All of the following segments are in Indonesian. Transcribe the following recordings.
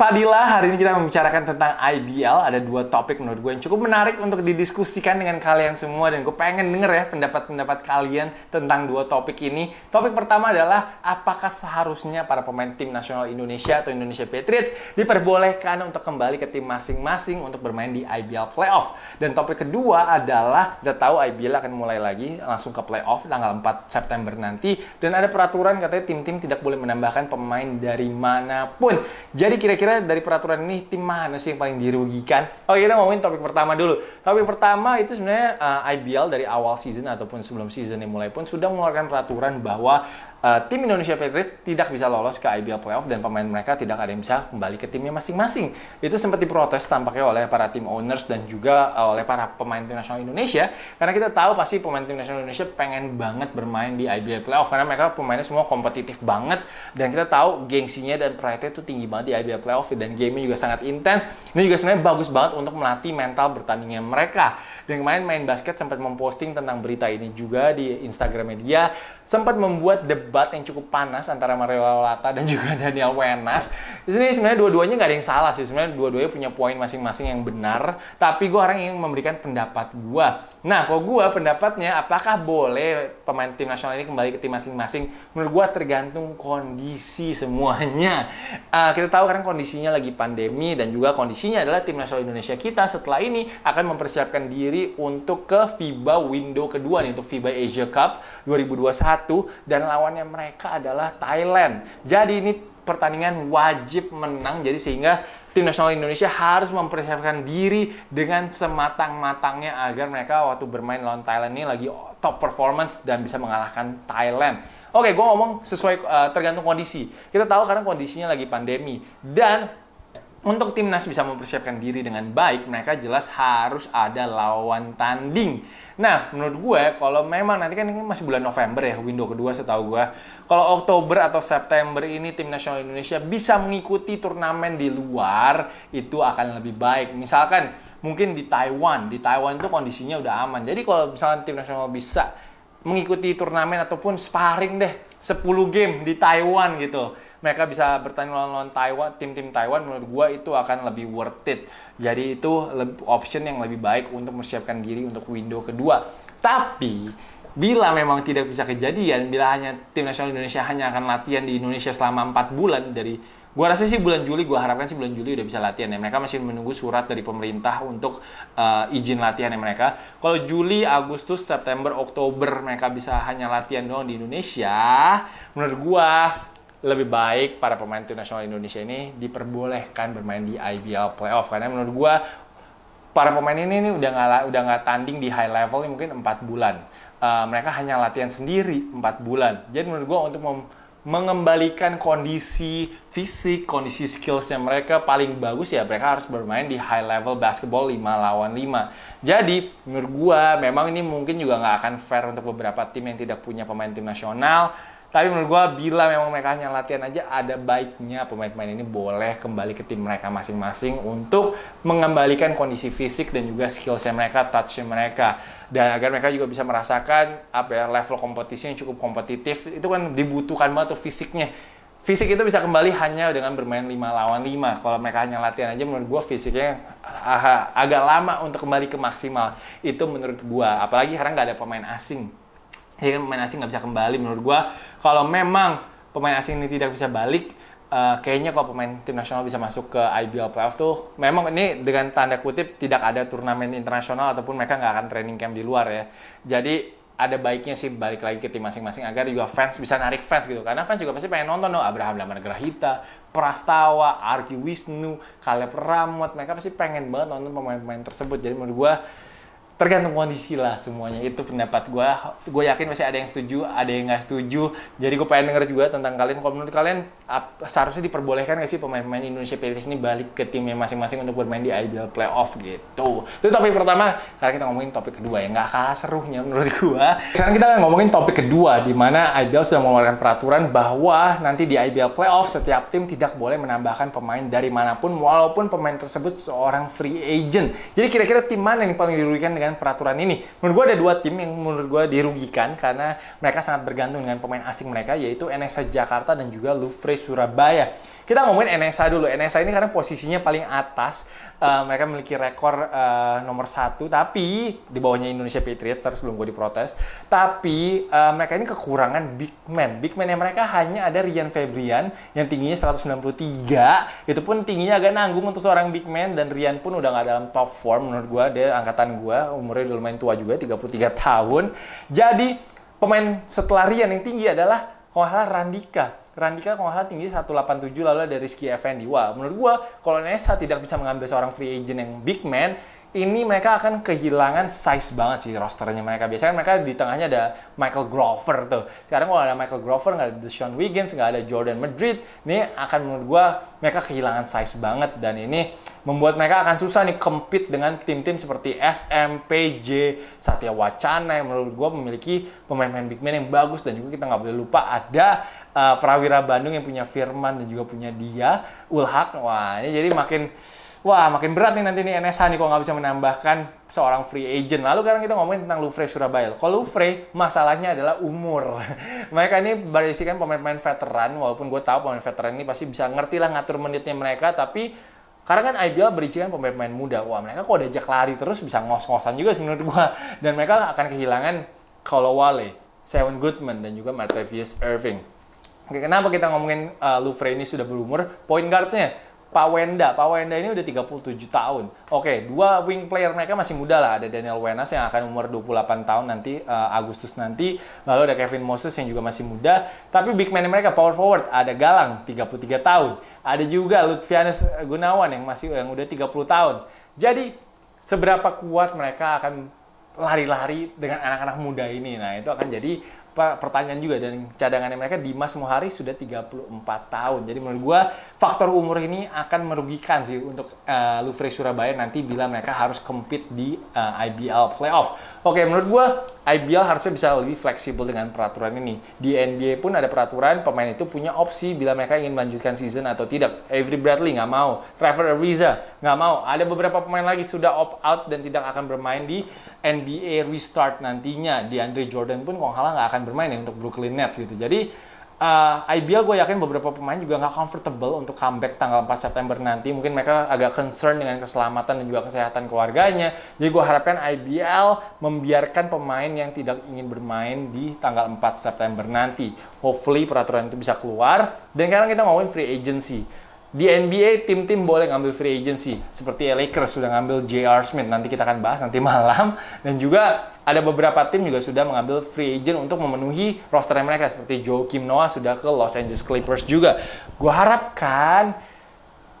Padilla, hari ini kita membicarakan tentang IBL. Ada dua topik menurut gue yang cukup menarik untuk didiskusikan dengan kalian semua. Dan gue pengen denger ya pendapat-pendapat kalian tentang dua topik ini. Topik pertama adalah apakah seharusnya para pemain tim nasional Indonesia atau Indonesia Patriots diperbolehkan untuk kembali ke tim masing-masing untuk bermain di IBL Playoff. Dan topik kedua adalah kita tahu IBL akan mulai lagi langsung ke playoff tanggal 4 September nanti. Dan ada peraturan katanya tim-tim tidak boleh menambahkan pemain dari manapun. Jadi kira-kira kira-kira dari peraturan ini tim mana sih yang paling dirugikan? Oke, kita ngomongin topik pertama dulu. Topik pertama itu sebenarnya uh, eh, IBL dari awal season ataupun sebelum season yang mulai pun sudah mengeluarkan peraturan bahwa uh, tim Indonesia Patriots tidak bisa lolos ke IBL playoff dan pemain mereka tidak ada yang bisa kembali ke timnya masing-masing. Itu sempat diprotes tampaknya oleh para tim owners dan juga eh, oleh para pemain tim nasional Indonesia karena kita tahu pasti pemain tim nasional Indonesia pengen banget bermain di IBL playoff karena mereka pemainnya semua kompetitif banget dan kita tahu gengsinya dan pride itu tinggi banget di IBL playoff dan gamenya juga sangat intens. Ini juga sebenarnya bagus banget untuk melatih mental bertandingnya mereka. Dan kemarin main basket sempat memposting tentang berita ini juga di Instagram media sempat membuat the debat yang cukup panas antara Mario Lata dan juga Daniel Wenas. Di sini sebenarnya dua-duanya nggak ada yang salah sih. Sebenarnya dua-duanya punya poin masing-masing yang benar. Tapi gue orang yang memberikan pendapat gue. Nah, kalau gue pendapatnya, apakah boleh pemain tim nasional ini kembali ke tim masing-masing? Menurut gue tergantung kondisi semuanya. Uh, kita tahu kan kondisinya lagi pandemi dan juga kondisinya adalah tim nasional Indonesia kita setelah ini akan mempersiapkan diri untuk ke FIBA window kedua nih untuk FIBA Asia Cup 2021 dan lawannya lawannya mereka adalah Thailand. Jadi ini pertandingan wajib menang jadi sehingga tim nasional Indonesia harus mempersiapkan diri dengan sematang-matangnya agar mereka waktu bermain lawan Thailand ini lagi top performance dan bisa mengalahkan Thailand. Oke, gue ngomong sesuai uh, tergantung kondisi. Kita tahu karena kondisinya lagi pandemi dan untuk timnas bisa mempersiapkan diri dengan baik, mereka jelas harus ada lawan tanding. Nah, menurut gue kalau memang nanti kan ini masih bulan November ya, window kedua setahu gue. Kalau Oktober atau September ini tim nasional Indonesia bisa mengikuti turnamen di luar, itu akan lebih baik. Misalkan mungkin di Taiwan, di Taiwan itu kondisinya udah aman. Jadi kalau misalnya tim nasional bisa mengikuti turnamen ataupun sparring deh 10 game di Taiwan gitu mereka bisa bertanding lawan-lawan Taiwan, tim-tim Taiwan menurut gue itu akan lebih worth it. Jadi itu option yang lebih baik untuk mempersiapkan diri untuk window kedua. Tapi bila memang tidak bisa kejadian, bila hanya tim nasional Indonesia hanya akan latihan di Indonesia selama 4 bulan dari Gue rasa sih bulan Juli, gue harapkan sih bulan Juli udah bisa latihan ya. Mereka masih menunggu surat dari pemerintah untuk uh, izin latihan ya mereka. Kalau Juli, Agustus, September, Oktober mereka bisa hanya latihan doang di Indonesia. Menurut gue lebih baik para pemain tim nasional Indonesia ini diperbolehkan bermain di IBL playoff karena menurut gue para pemain ini nih udah nggak udah nggak tanding di high level mungkin empat bulan uh, mereka hanya latihan sendiri empat bulan jadi menurut gue untuk mengembalikan kondisi fisik, kondisi skillsnya mereka paling bagus ya mereka harus bermain di high level basketball 5 lawan 5. Jadi menurut gua memang ini mungkin juga nggak akan fair untuk beberapa tim yang tidak punya pemain tim nasional tapi menurut gue bila memang mereka hanya latihan aja ada baiknya pemain-pemain ini boleh kembali ke tim mereka masing-masing untuk mengembalikan kondisi fisik dan juga skillsnya mereka, touchnya mereka dan agar mereka juga bisa merasakan apa ya level kompetisi yang cukup kompetitif itu kan dibutuhkan banget tuh fisiknya fisik itu bisa kembali hanya dengan bermain 5 lawan 5. Kalau mereka hanya latihan aja menurut gue fisiknya agak lama untuk kembali ke maksimal. Itu menurut gue. Apalagi sekarang nggak ada pemain asing jadi iya, pemain asing nggak bisa kembali menurut gue. Kalau memang pemain asing ini tidak bisa balik, uh, kayaknya kalau pemain tim nasional bisa masuk ke IBL playoff tuh memang ini dengan tanda kutip tidak ada turnamen internasional ataupun mereka nggak akan training camp di luar ya jadi ada baiknya sih balik lagi ke tim masing-masing agar juga fans bisa narik fans gitu karena fans juga pasti pengen nonton dong Abraham Grahita, Prastawa, Arki Wisnu, Caleb Ramot mereka pasti pengen banget nonton pemain-pemain tersebut jadi menurut gue tergantung kondisi lah semuanya itu pendapat gue gue yakin masih ada yang setuju ada yang nggak setuju jadi gue pengen denger juga tentang kalian kalau menurut kalian ap, seharusnya diperbolehkan gak sih pemain-pemain Indonesia Pilihan ini balik ke timnya masing-masing untuk bermain di IBL Playoff gitu itu topik pertama sekarang kita ngomongin topik kedua yang nggak kalah serunya menurut gue sekarang kita akan ngomongin topik kedua di mana IBL sudah mengeluarkan peraturan bahwa nanti di IBL Playoff setiap tim tidak boleh menambahkan pemain dari manapun walaupun pemain tersebut seorang free agent jadi kira-kira tim mana yang paling dirugikan dengan dengan peraturan ini. Menurut gue ada dua tim yang menurut gue dirugikan karena mereka sangat bergantung dengan pemain asing mereka yaitu NSA Jakarta dan juga Lufris Surabaya. Kita ngomongin NSA dulu. NSA ini karena posisinya paling atas, uh, mereka memiliki rekor uh, nomor satu, tapi di bawahnya Indonesia Patriots terus belum gue diprotes. Tapi uh, mereka ini kekurangan big man. Big man yang mereka hanya ada Rian Febrian yang tingginya 193, itu pun tingginya agak nanggung untuk seorang big man dan Rian pun udah gak dalam top form menurut gue, dia angkatan gue umurnya udah lumayan tua juga 33 tahun. Jadi pemain setelah Rian yang tinggi adalah kalau salah Randika. Randika kalau salah tinggi 187 lalu ada Rizky Effendi. Wah menurut gua kalau Nesa tidak bisa mengambil seorang free agent yang big man, ini mereka akan kehilangan size banget sih rosternya mereka. Biasanya mereka di tengahnya ada Michael Grover tuh. Sekarang kalau ada Michael Grover, nggak ada Deshaun Wiggins, nggak ada Jordan Madrid, ini akan menurut gue mereka kehilangan size banget dan ini membuat mereka akan susah nih compete dengan tim-tim seperti SM, PJ, Satya Wacana yang menurut gue memiliki pemain-pemain big man yang bagus dan juga kita nggak boleh lupa ada uh, Prawira Bandung yang punya Firman dan juga punya dia Ulhak. Wah ini jadi makin wah makin berat nih nanti nih nsa nih kalau nggak bisa menambahkan seorang free agent. Lalu sekarang kita ngomongin tentang Lufre Surabaya. Kalau Lufre, masalahnya adalah umur. mereka ini berisikan pemain-pemain veteran, walaupun gue tahu pemain veteran ini pasti bisa ngerti lah ngatur menitnya mereka, tapi karena kan IBL berisikan pemain-pemain muda. Wah, mereka kok diajak lari terus bisa ngos-ngosan juga menurut gue. Dan mereka akan kehilangan kalau wale, Seven Goodman, dan juga Matthews Irving. Oke, kenapa kita ngomongin uh, eh, Lufre ini sudah berumur? Point guard-nya, Pak Wenda, Pak Wenda ini udah 37 tahun. Oke, dua wing player mereka masih muda lah. Ada Daniel Wenas yang akan umur 28 tahun nanti uh, Agustus nanti. Lalu ada Kevin Moses yang juga masih muda. Tapi big man mereka power forward ada Galang 33 tahun. Ada juga Lutfianus Gunawan yang masih yang udah 30 tahun. Jadi seberapa kuat mereka akan lari-lari dengan anak-anak muda ini. Nah, itu akan jadi pertanyaan juga dan cadangannya mereka Dimas Muhari sudah 34 tahun. Jadi menurut gua faktor umur ini akan merugikan sih untuk uh, eh, Lufre Surabaya nanti bila mereka harus compete di uh, eh, IBL playoff. Oke, menurut gua IBL harusnya bisa lebih fleksibel dengan peraturan ini. Di NBA pun ada peraturan pemain itu punya opsi bila mereka ingin melanjutkan season atau tidak. Avery Bradley nggak mau, Trevor Ariza nggak mau. Ada beberapa pemain lagi sudah opt out dan tidak akan bermain di NBA restart nantinya. Di Andre Jordan pun kalau nggak akan akan bermain ya untuk Brooklyn Nets gitu. Jadi uh, eh, IBL gue yakin beberapa pemain juga nggak comfortable untuk comeback tanggal 4 September nanti. Mungkin mereka agak concern dengan keselamatan dan juga kesehatan keluarganya. Jadi gue harapkan IBL membiarkan pemain yang tidak ingin bermain di tanggal 4 September nanti. Hopefully peraturan itu bisa keluar. Dan sekarang kita ngomongin free agency di NBA, tim-tim boleh ngambil free agency. Seperti Lakers sudah ngambil J.R. Smith. Nanti kita akan bahas nanti malam. Dan juga ada beberapa tim juga sudah mengambil free agent untuk memenuhi roster mereka. Seperti Joe Kim Noah sudah ke Los Angeles Clippers juga. Gue harapkan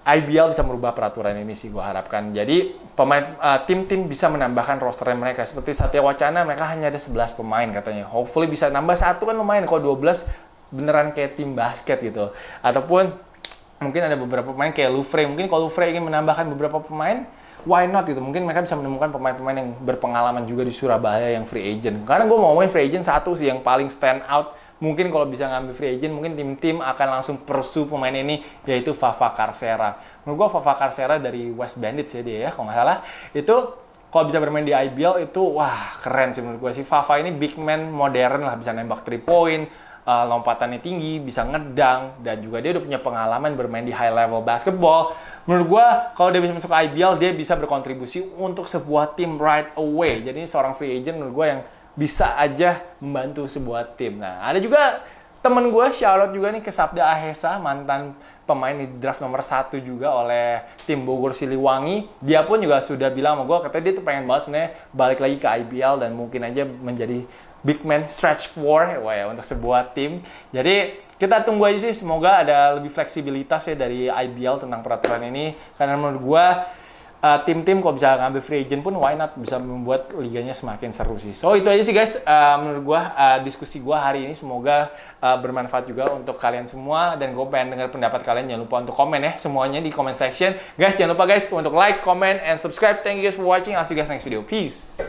IBL bisa merubah peraturan ini sih gue harapkan. Jadi pemain tim eh, tim-tim bisa menambahkan roster mereka. Seperti Satya Wacana mereka hanya ada 11 pemain katanya. Hopefully bisa nambah satu kan lumayan. Kalau 12 beneran kayak tim basket gitu. Ataupun mungkin ada beberapa pemain kayak Lufre. mungkin kalau Lufre ingin menambahkan beberapa pemain why not gitu mungkin mereka bisa menemukan pemain-pemain yang berpengalaman juga di Surabaya yang free agent karena gue mau ngomongin free agent satu sih yang paling stand out mungkin kalau bisa ngambil free agent mungkin tim-tim akan langsung persu pemain ini yaitu Fafa Carcera menurut gue Fafa Carcera dari West Bandit ya dia ya kalau nggak salah itu kalau bisa bermain di IBL itu wah keren sih menurut gue sih Fafa ini big man modern lah bisa nembak 3 point uh, lompatannya tinggi, bisa ngedang, dan juga dia udah punya pengalaman bermain di high level basketball. Menurut gue, kalau dia bisa masuk IBL, dia bisa berkontribusi untuk sebuah tim right away. Jadi seorang free agent menurut gue yang bisa aja membantu sebuah tim. Nah, ada juga temen gue Charlotte juga nih ke Sabda Ahesa mantan pemain di draft nomor satu juga oleh tim Bogor Siliwangi dia pun juga sudah bilang sama gue katanya dia tuh pengen banget sebenarnya balik lagi ke IBL dan mungkin aja menjadi big man stretch four wah ya untuk sebuah tim. Jadi kita tunggu aja sih semoga ada lebih fleksibilitas ya dari IBL tentang peraturan ini karena menurut gua uh, tim-tim kalau bisa ngambil free agent pun why not bisa membuat liganya semakin seru sih. So itu aja sih guys uh, menurut gua uh, diskusi gua hari ini semoga uh, bermanfaat juga untuk kalian semua dan gue pengen dengar pendapat kalian jangan lupa untuk komen ya semuanya di comment section. Guys jangan lupa guys untuk like, comment and subscribe. Thank you guys for watching. I'll see you guys next video. Peace.